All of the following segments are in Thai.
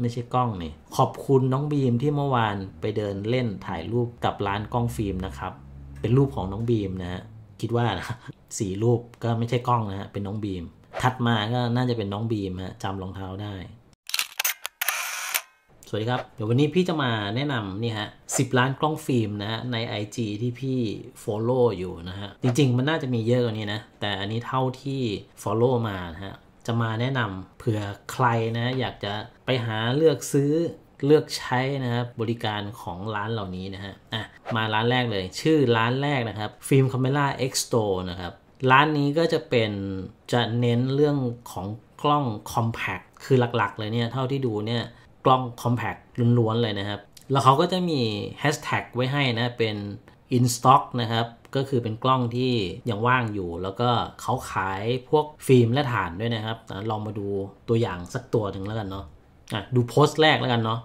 ไม่ใช่กล้องนี่ขอบคุณน้องบีมที่เมื่อวานไปเดินเล่นถ่ายรูปกับร้านกล้องฟิล์มนะครับ เป็นรูปของน้องบีมนะฮะคิดว่านะสี่รูปก็ไม่ใช่กล้องนะฮะเป็นน้องบีม ถัดมาก็น่าจะเป็นน้องบีมฮะจำรองเท้าได้ สวัสดีครับเดี๋ยววันนี้พี่จะมาแนะนำนี่ฮะสิบล้านกล้องฟิล์มนะฮะใน IG ที่พี่ Follow อยู่นะฮะจริง ๆ มันน่าจะมีเยอะกว่านี้นะ แต่อันนี้เท่าที่ Follow มานะฮะจะมาแนะนำเผื่อใครนะ อยากจะไปหาเลือกซื้อเลือกใช้นะครับ บริการของร้านเหล่านี้นะฮะอ่ะ มาร้านแรกเลย ชื่อร้านแรกนะครับฟิล์มคาเมล่าเอ็กซ์โตนะครับ ร้านนี้ก็จะเป็นจะเน้นเรื่องของกล้องคอม p พ c คือหลักๆ เลยเนี่ย เท่าที่ดูเนี่ยกล้องคอม p พ c ล้วนๆเลยนะครับ แล้วเขาก็จะมีแฮชแท็กไว้ให้นะ เป็น in stock นะครับ ก็คือเป็นกล้องที่ยังว่างอยู่แล้วก็เขาขายพวกฟิล์มและฐานด้วยนะครับ ลองมาดูตัวอย่างสักตัวหนึ่งแล้วกันเนาะะดูโพสต์แรกแล้วกันเนาะ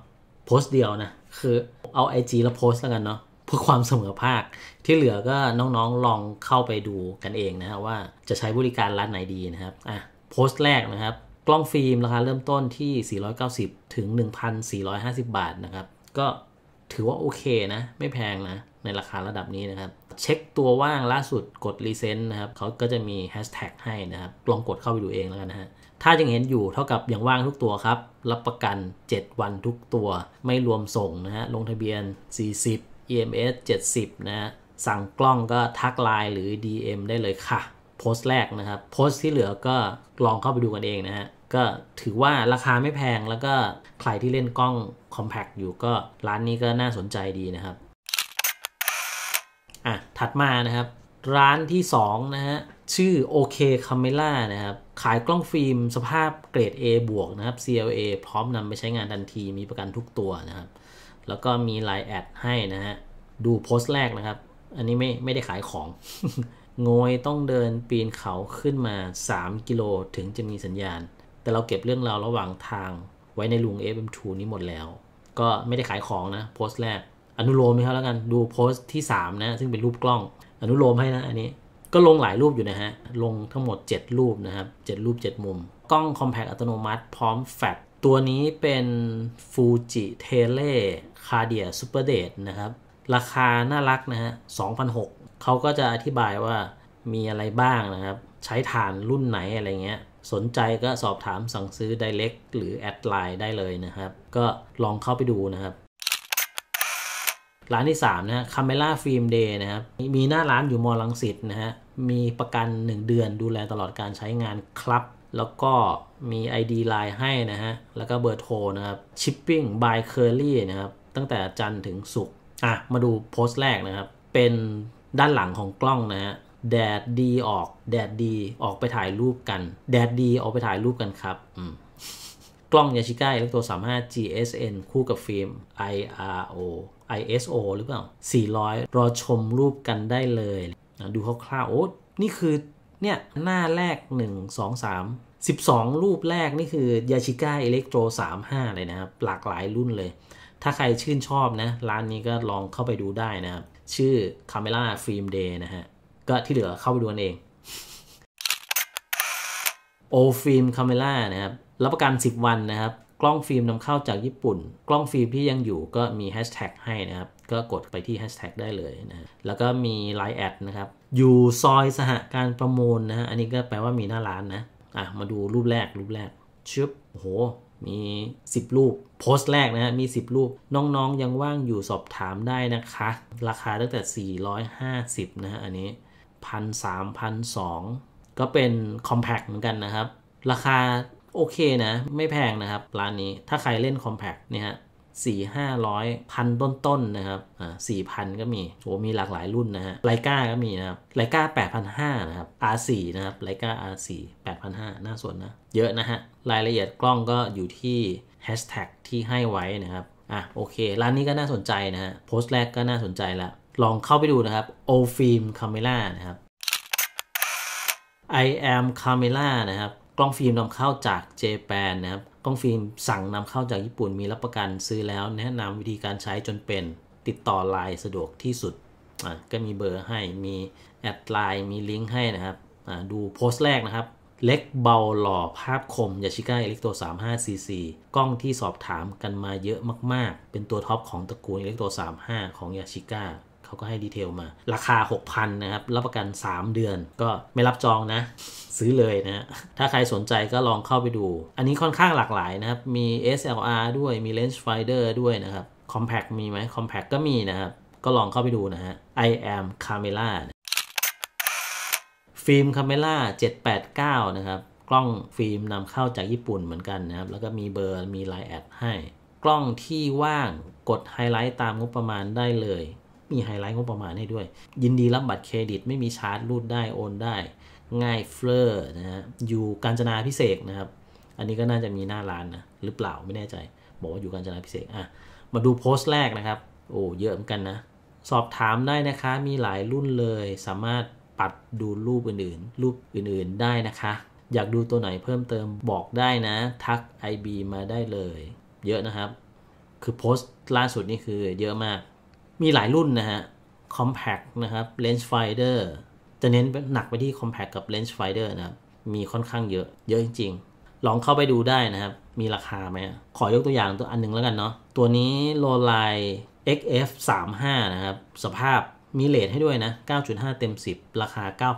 โพสต์เดียวนะคือเอา IG แล้วโพสต์แล้วกันเนาะเพื่อความเสมอภาคที่เหลือก็น้องๆลองเข้าไปดูกันเองนะฮะว่าจะใช้บริการร้านไหนดีนะครับอ่ะโพสต์แรกนะครับ กล้องฟิล์มราคาเริ่มต้นที่490ถึง1,450บาทนะครับ ก็ถือว่าโอเคนะ ไม่แพงนะ ในราคาระดับนี้นะครับ เช็คตัวว่างล่าสุดกดรีเซตนนะครับเขาก็จะมีแฮชแท็กให้นะครับ ลองกดเข้าไปดูเองแล้วกันนะฮะถ้ายังเห็นอยู่เท่ากับยังว่างทุกตัวครับ รับประกัน 7 วันทุกตัวไม่รวมส่งนะฮะลงทะเบียน 40 EMS 70 นะฮะสั่งกล้องก็ทักไลน์หรือ DM ได้เลยค่ะ โพสต์แรกนะครับโพสต์ที่เหลือก็ลองเข้าไปดูกันเองนะฮะก็ถือว่าราคาไม่แพงแล้วก็ใครที่เล่นกล้องคอมแพกอยู่ก็ร้านนี้ก็น่าสนใจดีนะครับอ่ะถัดมานะครับ ร้านที่ 2 นะฮะชื่อ OK c a m e ่ a นะครับ ขายกล้องฟิล์มสภาพเกรด A บวกนะครับ CLA พร้อมนำไปใช้งานทันทีมีประกันทุกตัวนะครับ แล้วก็มีไลน์แอดให้นะฮะดูโพสต์แรกนะครับ อันนี้ไม่ไม่ได้ขายของงอยต้องเดินปีนเขาขึ้นมา 3กิโล ถึงจะมีสัญญาณแต่เราเก็บเรื่องราวระหว่างทางไว้ในลุง FM2 นี้หมดแล้ว ก็ไม่ได้ขายของนะโพสต์แรกอนุโลมให้เขาแล้วกันดูโพสต์ที่ 3 นะ ซึ่งเป็นรูปกล้องอนุโลมให้นะ อันนี้ก็ลงหลายรูปอยู่นะฮะลงทั้งหมด 7 รูปนะครับ 7 รูป 7 มุม กล้องคอมแพคอัตโนมัติพร้อมแฟลชตัวนี้เป็นฟูจิเทเลคาเดียซูเปอร์เดนะครับ ราคาน่ารักนะฮะ2006เขาก็จะอธิบายว่ามีอะไรบ้างนะครับใช้ฐานรุ่นไหนอะไรเงี้ยสนใจก็สอบถามสั่งซื้อไดเล็กหรือแอดไลน์ได้เลยนะครับ ก็ลองเข้าไปดูนะครับ ร้านที่ 3 นะฮะคาเมล่าฟิล์มเดย์นะครับ มีหน้าร้านอยู่มอลังสิตนะฮะมีประกัน 1 เดือนดูแลตลอดการใช้งานครับ แล้วก็มี ID ไลน์ให้นะฮะแล้วก็เบอร์โทรนะครับชิปปิ้งบายเคอรี่นะครับ ตั้งแต่จันทร์ถึงศุกร์อ่ะมาดูโพสต์แรกนะครับ เป็นด้านหลังของกล้องนะฮะแดดดี ออกแดดดีออกไปถ่ายรูปกัน แดดดีออกไปถ่ายรูปกันครับกล้องยาชิก้าอิเล็กโตมารถ GSN คู่กับฟิล์ม IRO ISO หรือเปล่า 400 รอชมรูปกันได้เลย ดูคร่าวๆโอ้นี่คือเนี่ยหน้าแรก 1 2 3 12 รูปแรกนี่คือยาชิก้าอิเล็กโทร35 เลยนะครับ หลากหลายรุ่นเลย ถ้าใครชื่นชอบนะ ร้านนี้ก็ลองเข้าไปดูได้นะครับ ชื่อ Camera Film Day นะฮะก็ที่เหลือเข้าไปดูกันเอง โอฟิล์มคาเมล่านะครับ รับประกัน 10 วันนะครับ กล้องฟิล์มนำเข้าจากญี่ปุ่น กล้องฟิล์มที่ยังอยู่ก็มีแฮชแท็กให้นะครับ ก็กดไปที่แฮชแท็กได้เลยนะแล้วก็มี Line แอดนะครับ อยู่ซอยสหการประมูลนะฮะอันนี้ก็แปลว่ามีหน้าร้านนะ อ่ะ มาดูรูปแรกรูปแรกชึบโอ้โห มี 10 รูป โพสต์แรกนะฮะมี 10 รูป น้องๆยังว่างอยู่สอบถามได้นะคะ ราคาตั้งแต่ 450นะฮะอันนี้1ามพ3,000งก็เป็น compact เหมือนกันนะครับ ราคาโอเคนะ ไม่แพงนะครับ ร้านนี้ถ้าใครเล่น compact เนี่ยฮะสี่ห้าร้อยพันต้นๆนนะครับอ่าสี่พันก็มีโ้มีหลากหลายรุ่นนะฮะไลกาก็มีนะครับไลกาแปดพันห้านะครับ R4 นะครับไลกา R4 แปดพันห้าน่าสนนะ เยอะนะฮะรายละเอียดกล้องก็อยู่ที่แฮชแท็กที่ให้ไว้นะครับอ่ะโอเค ร้านนี้ก็น่าสนใจนะฮะโพสต์แรกก็น่าสนใจละลองเข้าไปดูนะครับ o f i l m Camera นะครับ I am Camera นะครับ กล้องฟิล์มนำเข้าจากเจแปนนะครับ กล้องฟิล์มสั่งนำเข้าจากญี่ปุ่นมีรับประกันซื้อแล้วแนะนำวิธีการใช้จนเป็นติดต่อไลน์สะดวกที่สุด อ่ะก็มีเบอร์ให้มีแอดไลน์มีลิงก์ให้นะครับ อ่ะดูโพสต์แรกนะครับ เล็กเบาหล่อภาพคมยาชิก้าออเล็กโต 35cc กล้องที่สอบถามกันมาเยอะมาก ๆ เป็นตัวท็อปของตระกูลอิเล็กโต35ของยาชิก้าเขาก็ให้ดีเทลมา ราคา 6,000นะครับ รับประกัน 3 เดือนก็ไม่รับจองนะ ซื้อเลยนะถ้าใครสนใจก็ลองเข้าไปดู อันนี้ค่อนข้างหลากหลายนะครับ มี SLR ด้วย มี Lens Finder ด้วยนะครับ Compact มีไหม Compact ก็มีนะครับ ก็ลองเข้าไปดูนะฮะ I am Camera ฟิล์ม Camera 789 นะครับ กล้องฟิล์มนำเข้าจากญี่ปุ่นเหมือนกันนะครับ แล้วก็มีเบอร์ มีไลน์แอดให้ กล้องที่ว่าง กดไฮไลท์ตามงบประมาณได้เลยมีไฮไลท์งบประมาณให้ด้วย ยินดีรับบัตรเครดิต ไม่มีชาร์จรูดได้โอนได้ ง่ายเฟลอร์นะฮะอยู่กาญจนาพิเศษนะครับ อันนี้ก็น่าจะมีหน้าร้านนะหรือเปล่าไม่แน่ใจบอกว่าอยู่กาญจนาพิเศษอ่ะมาดูโพสต์แรกนะครับโอ้เยอะเหมือนกันนะสอบถามได้นะคะมีหลายรุ่นเลย สามารถปัดดูรูปอื่นๆ รูปอื่นๆได้นะคะ อยากดูตัวไหนเพิ่มเติมบอกได้นะ ทัก IB มาได้เลย เยอะนะครับ คือโพสต์ล่าสุดนี่คือเยอะมากมีหลายรุ่นนะฮะ compact นะครับ lens finder จะเน้นหนักไปที่ compact กับ lens finder นะครับ มีค่อนข้างเยอะ เยอะจริงๆ ลองเข้าไปดูได้นะครับ มีราคาไหม ขอยกตัวอย่างตัวอันนึงแล้วกันเนาะ ตัวนี้ Lowline XF 3 5นะครับ สภาพมีเลทให้ด้วยนะ 9.5 เต็ม 10 ราคา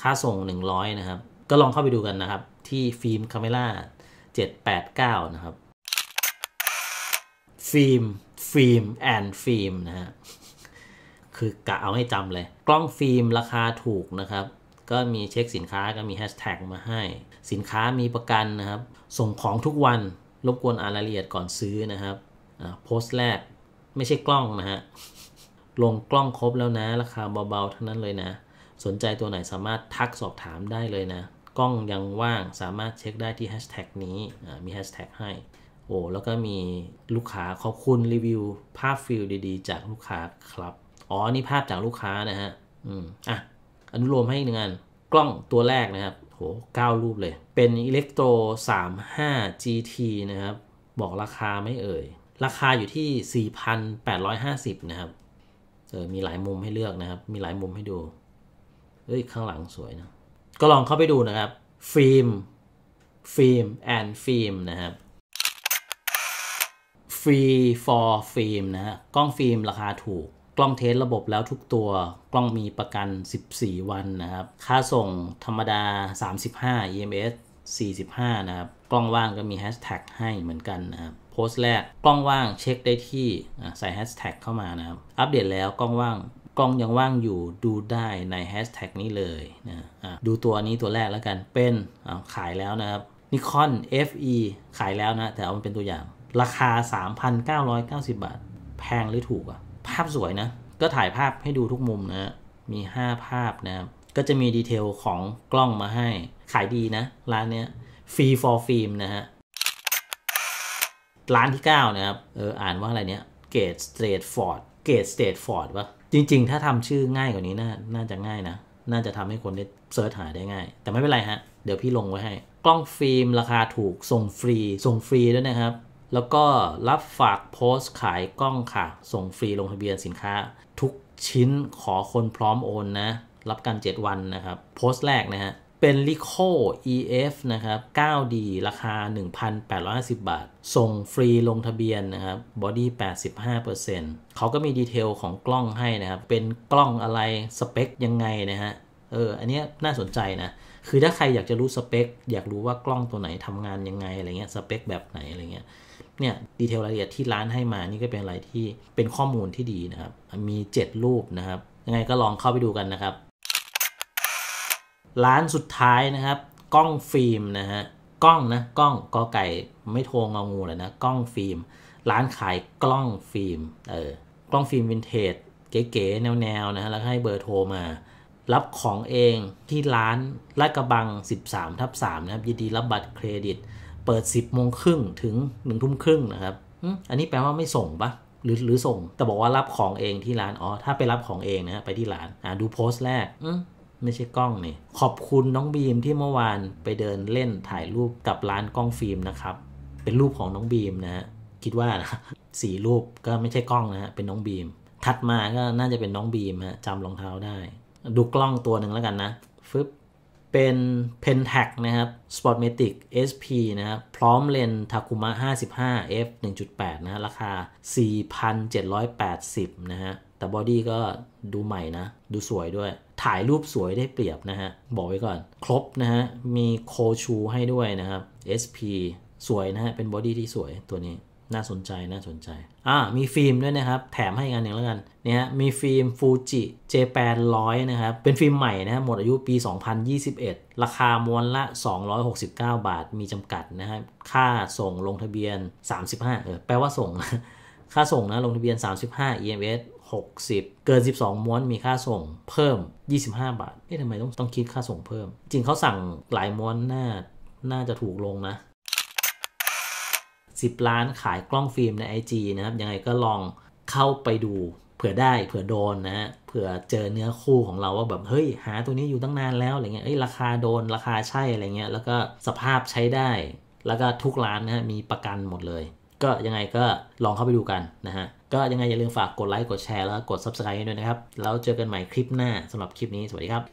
9,500 ค่าส่ง 100 นะครับ ก็ลองเข้าไปดูกันนะครับ ที่ฟิล์มคาเมล่า789นะครับ ฟิล์มฟิล์มแอนด์ฟิล์มนะฮะคือกะเอาให้จำเลย กล้องฟิล์มราคาถูกนะครับ ก็มีเช็คสินค้าก็มีแฮชแท็กมาให้ สินค้ามีประกันนะครับ ส่งของทุกวัน รบกวนอ่านรายละเอียดก่อนซื้อนะครับโพสต์แรก ไม่ใช่กล้องนะฮะลงกล้องครบแล้วนะ ราคาเบาๆทั้งนั้นเลยนะ สนใจตัวไหนสามารถทักสอบถามได้เลยนะ กล้องยังว่างสามารถเช็คได้ที่แฮชแท็กนี้มีแฮชแท็กให้โอ้ แล้วก็มีลูกค้าขอบคุณรีวิวภาพฟิลดีๆ จากลูกค้าครับ อ๋อนี่ภาพจากลูกค้านะฮะอืมอ่ะอนุโลมให้หนึ่งอันกล้องตัวแรกนะครับ โหเก้ารูปเลย เป็น Electro 35 GT นะครับ บอกราคาไม่เอ่ยราคาอยู่ที่ 4,850นะครับเออมีหลายมุมให้เลือกนะครับ มีหลายมุมให้ดู เอ้ย ข้างหลังสวยนะ ก็ลองเข้าไปดูนะครับฟิล์มฟิล์มแอนด์ฟิล์มนะครับ Free for Film นะฮะ กล้องฟิล์มราคาถูก กล้องเทสระบบแล้วทุกตัว กล้องมีประกัน 14 วันนะครับ ค่าส่งธรรมดา35 EMS 45นะครับ กล้องว่างก็มีแฮชแท็กให้เหมือนกันนะครับ โพสต์แรก กล้องว่างเช็คได้ที่ใส่แฮชแท็กเข้ามานะครับ อัปเดตแล้วกล้องว่าง กล้องยังว่างอยู่ดูได้ในแฮชแท็กนี้เลยนะดูตัวนี้ตัวแรกแล้วกัน เป็นขายแล้วนะครับนิคอน FE ขายแล้วนะ แต่เอามันเป็นตัวอย่างราคา 3,990 บาท แพงหรือถูกอะภาพสวยนะ ก็ถ่ายภาพให้ดูทุกมุมนะมี 5 ภาพนะครับก็จะมีดีเทลของกล้องมาให้ ขายดีนะ ร้านเนี้ยฟรีฟอร์ฟิล์มนะฮะร้านที่9นะครับ เออ อ่านว่าอะไรเนี้ยเกตสเตรทฟอร์ดเกตสเตรทฟอร์ดวะจริง ๆ ถ้าทำชื่อง่ายกว่านี้น่าน่าจะง่ายนะ น่าจะทำให้คนได้เซิร์ชหาได้ง่าย แต่ไม่เป็นไรฮะ เดี๋ยวพี่ลงไว้ให้ กล้องฟิล์มราคาถูกส่งฟรี ส่งฟรีด้วยนะครับแล้วก็รับฝากโพสต์ขายกล้องค่ะ ส่งฟรีลงทะเบียนสินค้า ทุกชิ้นขอคนพร้อมโอนนะ รับการ7วันนะครับ โพสต์แรกนะฮะ เป็นลิโค EF นะครับ 9D ราคา 1,850 บาท ส่งฟรีลงทะเบียนนะครับ บอดี้85%เขาก็มีดีเทลของกล้องให้นะครับ เป็นกล้องอะไร สเปคยังไงนะฮะ เออ อันนี้น่าสนใจนะ คือถ้าใครอยากจะรู้สเปค อยากรู้ว่ากล้องตัวไหนทำงานยังไงอะไรเงี้ย สเปคแบบไหนอะไรเงี้ยเนี่ยดีเทลรายละเอียดที่ร้านให้มานี่ก็เป็นอะไรที่เป็นข้อมูลที่ดีนะครับ มี 7 รูปนะครับ ยังไงก็ลองเข้าไปดูกันนะครับ ร้านสุดท้ายนะครับ กล้องฟิล์มนะฮะ กล้องนะ กล้องกอไก่ไม่โทงองูเลยนะ กล้องฟิล์ม ร้านขายกล้องฟิล์ม เออ กล้องฟิล์มวินเทจเก๋ๆแนวๆนะฮะ แล้วให้เบอร์โทรมา รับของเองที่ร้านลาดกระบัง 13ทับ3นะครับ ยินดีรับบัตรเครดิตเปิด 10โมงครึ่งถึง1ทุ่มครึ่งนะครับอันนี้แปลว่าไม่ส่งปะหรือหรือส่ง แต่บอกว่ารับของเองที่ร้านอ๋อถ้าไปรับของเองนะไปที่ร้านอ่าดูโพสต์แรกไม่ใช่กล้องนี่ขอบคุณน้องบีมที่เมื่อวานไปเดินเล่นถ่ายรูปกับร้านกล้องฟิล์มนะครับ เป็นรูปของน้องบีมนะฮะคิดว่านะสี่รูปก็ไม่ใช่กล้องนะฮะเป็นน้องบีม ถัดมาก็น่าจะเป็นน้องบีมฮะจำรองเท้าได้ดูกล้องตัวหนึ่งแล้วกันนะฟึบเป็น p e n t a c นะครับ Spotmatic SP นะครับ พร้อมเลนทาคุมะ55 f 1.8 นะราคา 4,780 นะฮะ แต่บอดี้ก็ดูใหม่นะ ดูสวยด้วย ถ่ายรูปสวยได้เปรียบนะฮะ บอกไว้ก่อน ครบนะฮะ มีโคชูให้ด้วยนะครับ SP สวยนะฮะ เป็นบอดี้ที่สวยตัวนี้น่าสนใจน่าสนใจ อ่า มีฟิล์มด้วยนะครับ แถมให้กันอย่างละกัน เนี่ยมีฟิล์มฟูจิ J800 นะครับ เป็นฟิล์มใหม่นะหมดอายุปี 2021 ราคามวลละ 269 บาท มีจำกัดนะครับค่าส่งลงทะเบียน 35 เออ แปลว่าส่ง ค่าส่งนะ ลงทะเบียน 35 EMS 60 เกิน 12 ม้วนมีค่าส่งเพิ่ม 25 บาท เอ๊ะทำไมต้องต้องคิดค่าส่งเพิ่ม จริงเขาสั่งหลายม้วน น่า น่าจะถูกลงนะ10 ล้านขายกล้องฟิล์มใน IG นะครับยังไงก็ลองเข้าไปดูเผื่อได้เผื่อโดนนะฮะเผื่อเจอเนื้อคู่ของเราว่าแบบเฮ้ยหาตัวนี้อยู่ตั้งนานแล้วอะไรเงี้ยเอ้ยราคาโดนราคาใช่อะไรเงี้ยแล้วก็สภาพใช้ได้ แล้วก็ทุกร้านนะฮะมีประกันหมดเลย ก็ยังไงก็ลองเข้าไปดูกันนะฮะ ก็ยังไงอย่าลืมฝากกดไลค์กดแชร์แล้วกด Subscribe ด้วยนะครับ แล้วเจอกันใหม่คลิปหน้าสำหรับคลิปนี้สวัสดีครับ